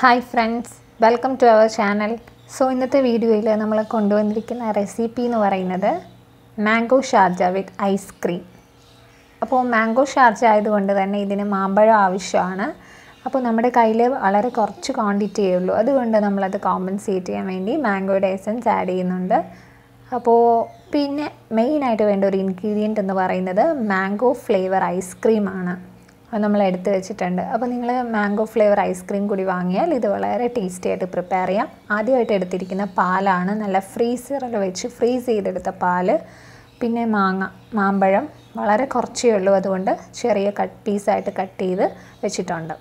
hi friends welcome to our channel so ഇന്നത്തെ വീഡിയോയിൽ നമ്മൾ കൊണ്ടുവന്നിരിക്കുന്ന റെസിപ്പി എന്ന് പറയുന്നത് മാംഗോ ഷാർജ വിത്ത് ഐസ്ക്രീം അപ്പോൾ മാംഗോ ഷാർജ ആയതുകൊണ്ട് തന്നെ ഇതിന് മാമ്പഴം ആവശ്യമാണ് അപ്പോൾ നമ്മുടെ കയ്യിൽ വളരെ കുറച്ച് ക്വാണ്ടിറ്റിയേ ഉള്ളൂ അതുകൊണ്ട് നമ്മളത് കോമ്പൻസേറ്റ് ചെയ്യാൻ വേണ്ടി മാംഗോയുടെ എസൻസ് ആഡ് ചെയ്യുന്നുണ്ട് അപ്പോൾ പിന്നെ മെയിനായിട്ട് വേണ്ട ഒരു ഇൻഗ്രീഡിയൻ്റ് എന്ന് പറയുന്നത് മാംഗോ ഫ്ലേവർ ഐസ്ക്രീമാണ് അത് നമ്മൾ എടുത്ത് വെച്ചിട്ടുണ്ട് അപ്പോൾ നിങ്ങൾ മാംഗോ ഫ്ലേവർ ഐസ്ക്രീം കൂടി വാങ്ങിയാൽ ഇത് വളരെ ടേസ്റ്റി ആയിട്ട് പ്രിപ്പയർ ചെയ്യാം ആദ്യമായിട്ട് എടുത്തിരിക്കുന്ന പാലാണ് നല്ല ഫ്രീസറിൽ വെച്ച് ഫ്രീസ് ചെയ്തെടുത്ത പാൽ പിന്നെ മാങ്ങ മാമ്പഴം വളരെ കുറച്ചേ ഉള്ളൂ അതുകൊണ്ട് ചെറിയ കട്ട് പീസായിട്ട് കട്ട് ചെയ്ത് വെച്ചിട്ടുണ്ട്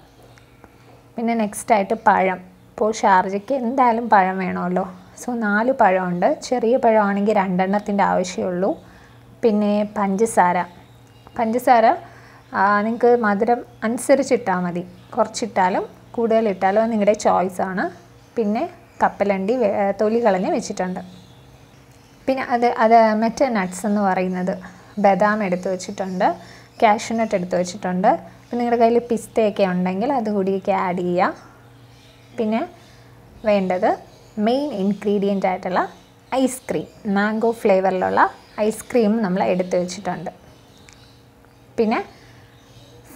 പിന്നെ നെക്സ്റ്റ് ആയിട്ട് പഴം ഇപ്പോൾ ഷാർജയ്ക്ക് എന്തായാലും പഴം വേണമല്ലോ സോ നാല് പഴമുണ്ട് ചെറിയ പഴമാണെങ്കിൽ രണ്ടെണ്ണത്തിൻ്റെ ആവശ്യമുള്ളൂ പിന്നെ പഞ്ചസാര പഞ്ചസാര നിങ്ങൾക്ക് മധുരം അനുസരിച്ചിട്ടാൽ മതി കുറച്ചിട്ടാലും കൂടുതലിട്ടാലും അത് നിങ്ങളുടെ ചോയ്സാണ് പിന്നെ കപ്പലണ്ടി തൊലി കളഞ്ഞ് വെച്ചിട്ടുണ്ട് പിന്നെ അത് അത് മറ്റേ നട്ട്സ് എന്ന് പറയുന്നത് ബദാം എടുത്ത് വെച്ചിട്ടുണ്ട് കാഷ്യൂനട്ട് എടുത്ത് വെച്ചിട്ടുണ്ട് ഇപ്പം നിങ്ങളുടെ കയ്യിൽ പിസ്തയൊക്കെ ഉണ്ടെങ്കിൽ അതുകൂടിയൊക്കെ ആഡ് ചെയ്യാം പിന്നെ വേണ്ടത് മെയിൻ ഇൻഗ്രീഡിയൻ്റ് ആയിട്ടുള്ള ഐസ്ക്രീം മാംഗോ ഫ്ലേവറിലുള്ള ഐസ്ക്രീം നമ്മൾ എടുത്ത് വെച്ചിട്ടുണ്ട് പിന്നെ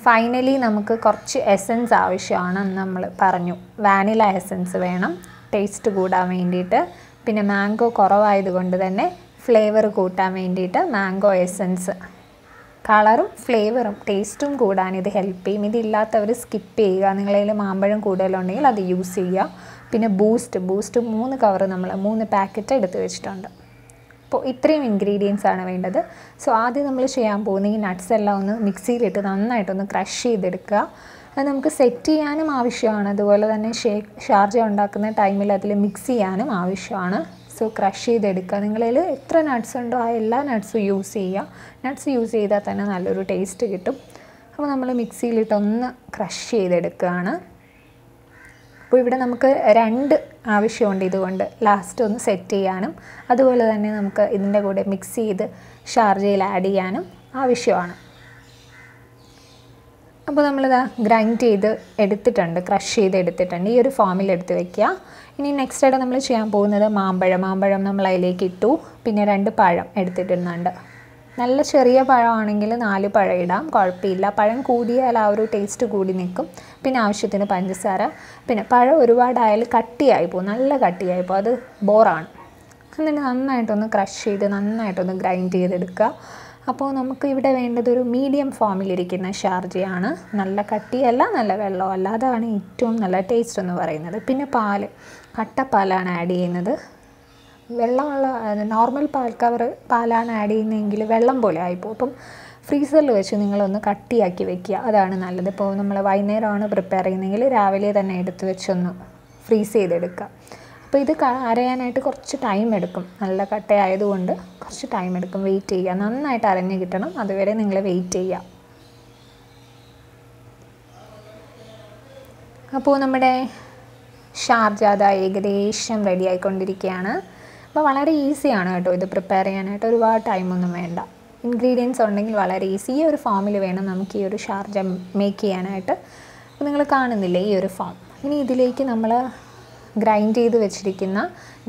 ഫൈനലി നമുക്ക് കുറച്ച് എസൻസ് ആവശ്യമാണെന്ന് നമ്മൾ പറഞ്ഞു വാനില എസൻസ് വേണം ടേസ്റ്റ് കൂടാൻ വേണ്ടിയിട്ട് പിന്നെ മാംഗോ കുറവായതുകൊണ്ട് തന്നെ ഫ്ലേവർ കൂട്ടാൻ വേണ്ടിയിട്ട് മാംഗോ എസൻസ് കളറും ഫ്ലേവറും ടേസ്റ്റും കൂടാൻ ഇത് ഹെൽപ്പ് ചെയ്യും ഇതില്ലാത്തവർ സ്കിപ്പ് ചെയ്യുക നിങ്ങളതിൽ മാമ്പഴം കൂടുതലുണ്ടെങ്കിൽ അത് യൂസ് ചെയ്യുക പിന്നെ ബൂസ്റ്റ് ബൂസ്റ്റ് മൂന്ന് കവർ നമ്മൾ മൂന്ന് പാക്കറ്റ് എടുത്ത് വെച്ചിട്ടുണ്ട് അപ്പോൾ ഇത്രയും ഇൻഗ്രീഡിയൻസ് ആണ് വേണ്ടത് സോ ആദ്യം നമ്മൾ ചെയ്യാൻ പോകുന്ന ഈ നട്ട്സ് എല്ലാം ഒന്ന് മിക്സിയിലിട്ട് നന്നായിട്ടൊന്ന് ക്രഷ് ചെയ്തെടുക്കുക അത് നമുക്ക് സെറ്റ് ചെയ്യാനും ആവശ്യമാണ് അതുപോലെ തന്നെ ഷേ ഷാർജ ഉണ്ടാക്കുന്ന ടൈമിൽ അതിൽ മിക്സ് ചെയ്യാനും ആവശ്യമാണ് സോ ക്രഷ് ചെയ്തെടുക്കുക നിങ്ങളിൽ എത്ര നട്ട്സ് ഉണ്ടോ ആ എല്ലാ നട്ട്സും യൂസ് ചെയ്യുക നട്ട്സ് യൂസ് ചെയ്താൽ തന്നെ നല്ലൊരു ടേസ്റ്റ് കിട്ടും അപ്പോൾ നമ്മൾ മിക്സിയിലിട്ടൊന്ന് ക്രഷ് ചെയ്തെടുക്കുകയാണ് അപ്പോൾ ഇവിടെ നമുക്ക് രണ്ട് ആവശ്യമുണ്ട് ഇതുകൊണ്ട് ലാസ്റ്റ് ഒന്ന് സെറ്റ് ചെയ്യാനും അതുപോലെ തന്നെ നമുക്ക് ഇതിൻ്റെ കൂടെ മിക്സ് ചെയ്ത് ഷാർജയിൽ ആഡ് ചെയ്യാനും ആവശ്യമാണ് അപ്പോൾ നമ്മളിതാ ഗ്രൈൻഡ് ചെയ്ത് എടുത്തിട്ടുണ്ട് ക്രഷ് ചെയ്ത് എടുത്തിട്ടുണ്ട് ഈ ഒരു ഫോമിൽ എടുത്ത് വയ്ക്കുക ഇനി നെക്സ്റ്റ് ആയിട്ട് നമ്മൾ ചെയ്യാൻ പോകുന്നത് മാമ്പഴം മാമ്പഴം നമ്മൾ അതിലേക്ക് ഇട്ടു പിന്നെ രണ്ട് പഴം എടുത്തിട്ടുന്നുണ്ട് നല്ല ചെറിയ പഴമാണെങ്കിൽ നാല് പഴം ഇടാം കുഴപ്പമില്ല പഴം കൂടിയാൽ ആ ഒരു ടേസ്റ്റ് കൂടി നിൽക്കും പിന്നെ ആവശ്യത്തിന് പഞ്ചസാര പിന്നെ പഴം ഒരുപാടായാൽ കട്ടിയായി പോകും നല്ല കട്ടിയായി പോകും അത് ബോറാണ് എന്നിട്ട് നന്നായിട്ടൊന്ന് ക്രഷ് ചെയ്ത് നന്നായിട്ടൊന്ന് ഗ്രൈൻഡ് ചെയ്തെടുക്കുക അപ്പോൾ നമുക്ക് ഇവിടെ വേണ്ടത് ഒരു മീഡിയം ഫോമിലിരിക്കുന്ന ഷാർജയാണ് നല്ല കട്ടിയല്ല നല്ല വെള്ളമല്ല അതാണ് ഏറ്റവും നല്ല ടേസ്റ്റ് എന്ന് പറയുന്നത് പിന്നെ പാല് കട്ടപ്പാലാണ് ആഡ് ചെയ്യുന്നത് വെള്ളമുള്ള നോർമൽ പാൽ കവർ പാലാണ് ആഡ് ചെയ്യുന്നതെങ്കിൽ വെള്ളം പോലെ ആയിപ്പോൾ അപ്പം ഫ്രീസറിൽ വെച്ച് നിങ്ങളൊന്ന് കട്ടിയാക്കി വെക്കുക അതാണ് നല്ലത് ഇപ്പോൾ നമ്മൾ വൈകുന്നേരമാണ് പ്രിപ്പയർ ചെയ്യുന്നതെങ്കിൽ രാവിലെ തന്നെ എടുത്ത് വെച്ചൊന്ന് ഫ്രീസ് ചെയ്തെടുക്കുക അപ്പോൾ ഇത് അരയാനായിട്ട് കുറച്ച് ടൈം എടുക്കും നല്ല കട്ടയായതുകൊണ്ട് കുറച്ച് ടൈം എടുക്കും വെയിറ്റ് ചെയ്യുക നന്നായിട്ട് അരഞ്ഞ് കിട്ടണം അതുവരെ നിങ്ങൾ വെയിറ്റ് ചെയ്യുക അപ്പോൾ നമ്മുടെ ഷാർജാദ ഏകദേശം റെഡി ആയിക്കൊണ്ടിരിക്കുകയാണ് അപ്പോൾ വളരെ ഈസിയാണ് കേട്ടോ ഇത് പ്രിപ്പയർ ചെയ്യാനായിട്ട് ഒരുപാട് ടൈമൊന്നും വേണ്ട ഇൻഗ്രീഡിയൻസ് ഉണ്ടെങ്കിൽ വളരെ ഈസി ഈ ഒരു ഫോമിൽ വേണം നമുക്ക് ഈ ഒരു ഷാർജ മേക്ക് ചെയ്യാനായിട്ട് അപ്പോൾ നിങ്ങൾ കാണുന്നില്ലേ ഈ ഒരു ഫോം ഇനി ഇതിലേക്ക് നമ്മൾ ഗ്രൈൻഡ് ചെയ്ത് വെച്ചിരിക്കുന്ന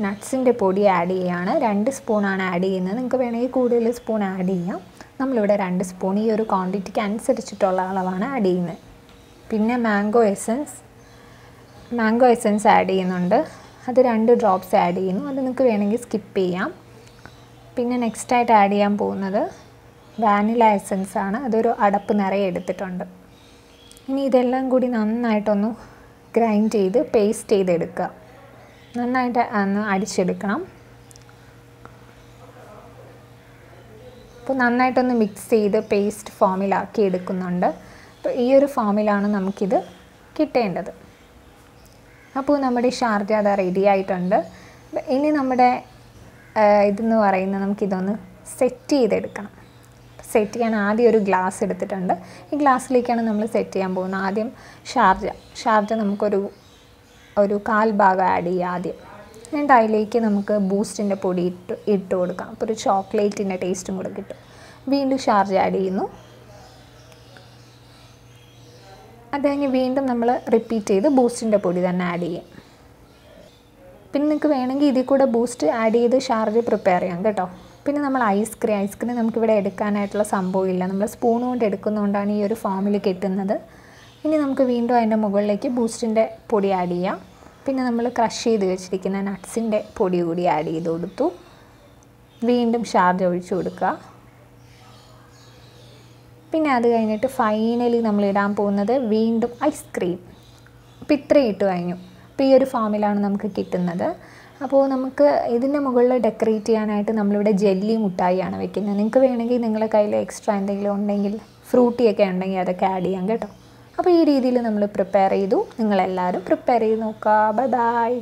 നട്ട്സിൻ്റെ പൊടി ആഡ് ചെയ്യുകയാണ് രണ്ട് സ്പൂണാണ് ആഡ് ചെയ്യുന്നത് നിങ്ങൾക്ക് വേണമെങ്കിൽ കൂടുതൽ സ്പൂൺ ആഡ് ചെയ്യാം നമ്മളിവിടെ രണ്ട് സ്പൂൺ ഈ ഒരു ക്വാണ്ടിറ്റിക്ക് അനുസരിച്ചിട്ടുള്ള അളവാണ് ആഡ് ചെയ്യുന്നത് പിന്നെ mango essence mango essence add ചെയ്യുന്നുണ്ട് അത് രണ്ട് ഡ്രോപ്സ് ആഡ് ചെയ്യുന്നു അത് നിങ്ങൾക്ക് വേണമെങ്കിൽ സ്കിപ്പ് ചെയ്യാം പിന്നെ നെക്സ്റ്റ് ആയിട്ട് ആഡ് ചെയ്യാൻ പോകുന്നത് വാനില എസൻസ് ആണ് അതൊരു അടപ്പ് നിറയെ എടുത്തിട്ടുണ്ട് ഇനി ഇതെല്ലാം കൂടി നന്നായിട്ടൊന്ന് ഗ്രൈൻഡ് ചെയ്ത് പേസ്റ്റ് ചെയ്തെടുക്കുക നന്നായിട്ട് ഒന്ന് അടിച്ചെടുക്കണം അപ്പോൾ നന്നായിട്ടൊന്ന് മിക്സ് ചെയ്ത് പേസ്റ്റ് ഫോമിലാക്കി എടുക്കുന്നുണ്ട് അപ്പോൾ ഈ ഒരു ഫോമിലാണ് നമുക്കിത് കിട്ടേണ്ടത് അപ്പോൾ നമ്മുടെ ഷാർജ അത് റെഡി ആയിട്ടുണ്ട് ഇനി നമ്മുടെ ഇതെന്ന് പറയുന്നത് നമുക്കിതൊന്ന് സെറ്റ് ചെയ്തെടുക്കണം സെറ്റ് ചെയ്യാൻ ആദ്യം ഒരു ഗ്ലാസ് എടുത്തിട്ടുണ്ട് ഈ ഗ്ലാസ്സിലേക്കാണ് നമ്മൾ സെറ്റ് ചെയ്യാൻ പോകുന്നത് ആദ്യം ഷാർജ ഷാർജ നമുക്കൊരു ഒരു കാൽ ഭാഗം ആഡ് ചെയ്യുക ആദ്യം എന്നിട്ട് അതിലേക്ക് നമുക്ക് ബൂസ്റ്റിൻ്റെ പൊടി ഇട്ട് ഇട്ട് കൊടുക്കാം അപ്പോൾ ഒരു ചോക്ലേറ്റിൻ്റെ ടേസ്റ്റും കൂടെ കിട്ടും വീണ്ടും ഷാർജ ആഡ് ചെയ്യുന്നു അത് കഴിഞ്ഞ് വീണ്ടും നമ്മൾ റിപ്പീറ്റ് ചെയ്ത് ബൂസ്റ്റിൻ്റെ പൊടി തന്നെ ആഡ് ചെയ്യാം പിന്നെ നിങ്ങൾക്ക് വേണമെങ്കിൽ ഇതിൽ കൂടെ ബൂസ്റ്റ് ആഡ് ചെയ്ത് ഷാർജ് പ്രിപ്പയർ ചെയ്യാം കേട്ടോ പിന്നെ നമ്മൾ ഐസ്ക്രീം ഐസ്ക്രീം നമുക്കിവിടെ എടുക്കാനായിട്ടുള്ള സംഭവമില്ല നമ്മൾ സ്പൂൺ കൊണ്ട് എടുക്കുന്നതുകൊണ്ടാണ് ഈ ഒരു ഫോമിൽ കിട്ടുന്നത് ഇനി നമുക്ക് വീണ്ടും അതിൻ്റെ മുകളിലേക്ക് ബൂസ്റ്റിൻ്റെ പൊടി ആഡ് ചെയ്യാം പിന്നെ നമ്മൾ ക്രഷ് ചെയ്ത് വെച്ചിരിക്കുന്ന നട്ട്സിൻ്റെ പൊടി കൂടി ആഡ് ചെയ്ത് കൊടുത്തു വീണ്ടും ഷാർജ് ഒഴിച്ചു കൊടുക്കുക പിന്നെ അത് കഴിഞ്ഞിട്ട് ഫൈനലി നമ്മൾ ഇടാൻ പോകുന്നത് വീണ്ടും ഐസ്ക്രീം അപ്പോൾ ഇത്രയും ഇട്ട് കഴിഞ്ഞു അപ്പോൾ ഈ ഒരു ഫാമിലാണ് നമുക്ക് കിട്ടുന്നത് അപ്പോൾ നമുക്ക് ഇതിൻ്റെ മുകളിൽ ഡെക്കറേറ്റ് ചെയ്യാനായിട്ട് നമ്മളിവിടെ ജെല്ലി മുട്ടായിയാണ് വെക്കുന്നത് നിങ്ങൾക്ക് വേണമെങ്കിൽ നിങ്ങളുടെ കയ്യിൽ എക്സ്ട്രാ എന്തെങ്കിലും ഉണ്ടെങ്കിൽ ഫ്രൂട്ടിയൊക്കെ ഉണ്ടെങ്കിൽ അതൊക്കെ ആഡ് ചെയ്യാം കേട്ടോ അപ്പോൾ ഈ രീതിയിൽ നമ്മൾ പ്രിപ്പയർ ചെയ്തു നിങ്ങളെല്ലാവരും പ്രിപ്പയർ ചെയ്ത് നോക്കാം ബൈ ബൈ